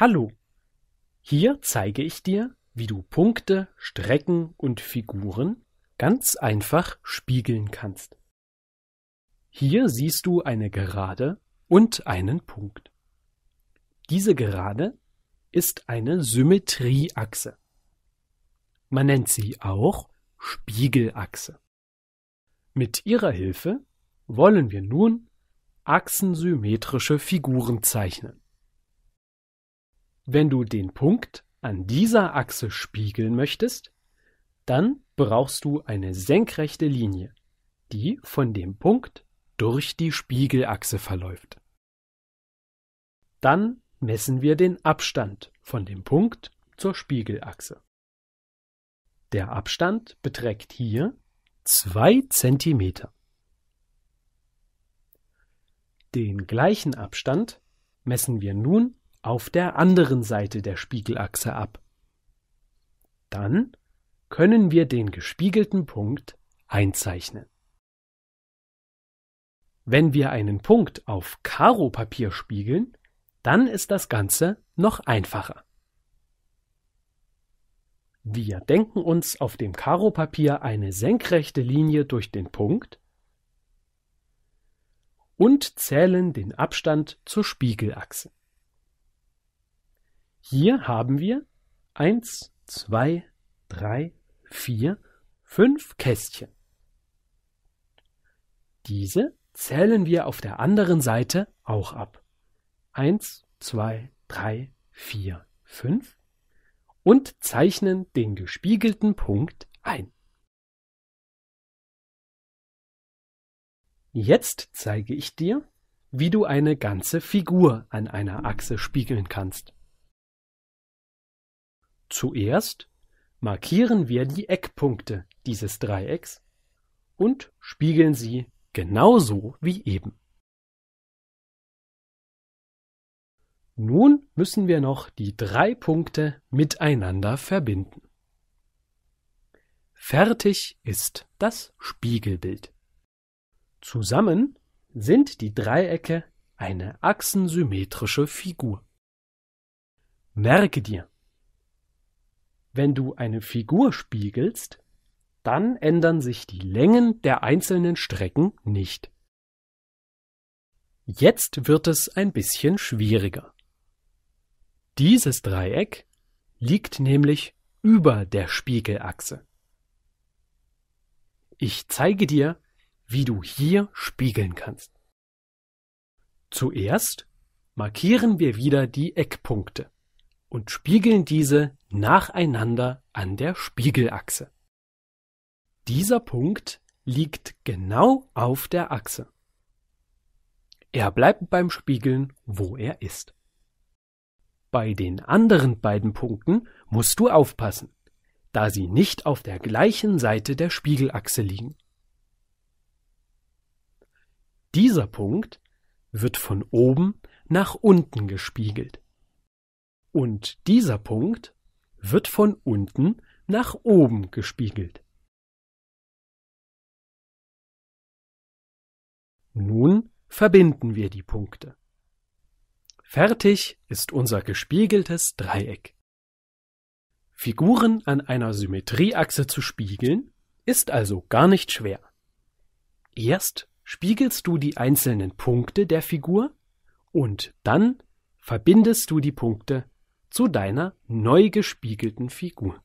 Hallo, hier zeige ich dir, wie du Punkte, Strecken und Figuren ganz einfach spiegeln kannst. Hier siehst du eine Gerade und einen Punkt. Diese Gerade ist eine Symmetrieachse. Man nennt sie auch Spiegelachse. Mit ihrer Hilfe wollen wir nun achsensymmetrische Figuren zeichnen. Wenn du den Punkt an dieser Achse spiegeln möchtest, dann brauchst du eine senkrechte Linie, die von dem Punkt durch die Spiegelachse verläuft. Dann messen wir den Abstand von dem Punkt zur Spiegelachse. Der Abstand beträgt hier 2 cm. Den gleichen Abstand messen wir nun auf der anderen Seite der Spiegelachse ab. Dann können wir den gespiegelten Punkt einzeichnen. Wenn wir einen Punkt auf Karopapier spiegeln, dann ist das Ganze noch einfacher. Wir denken uns auf dem Karopapier eine senkrechte Linie durch den Punkt und zählen den Abstand zur Spiegelachse. Hier haben wir 1, 2, 3, 4, 5 Kästchen. Diese zählen wir auf der anderen Seite auch ab. 1, 2, 3, 4, 5 und zeichnen den gespiegelten Punkt ein. Jetzt zeige ich dir, wie du eine ganze Figur an einer Achse spiegeln kannst. Zuerst markieren wir die Eckpunkte dieses Dreiecks und spiegeln sie genauso wie eben. Nun müssen wir noch die drei Punkte miteinander verbinden. Fertig ist das Spiegelbild. Zusammen sind die Dreiecke eine achsensymmetrische Figur. Merke dir, wenn du eine Figur spiegelst, dann ändern sich die Längen der einzelnen Strecken nicht. Jetzt wird es ein bisschen schwieriger. Dieses Dreieck liegt nämlich über der Spiegelachse. Ich zeige dir, wie du hier spiegeln kannst. Zuerst markieren wir wieder die Eckpunkte und spiegeln diese nacheinander an der Spiegelachse. Dieser Punkt liegt genau auf der Achse. Er bleibt beim Spiegeln, wo er ist. Bei den anderen beiden Punkten musst du aufpassen, da sie nicht auf der gleichen Seite der Spiegelachse liegen. Dieser Punkt wird von oben nach unten gespiegelt. Und dieser Punkt wird von unten nach oben gespiegelt. Nun verbinden wir die Punkte. Fertig ist unser gespiegeltes Dreieck. Figuren an einer Symmetrieachse zu spiegeln, ist also gar nicht schwer. Erst spiegelst du die einzelnen Punkte der Figur und dann verbindest du die Punkte zu deiner neu gespiegelten Figur.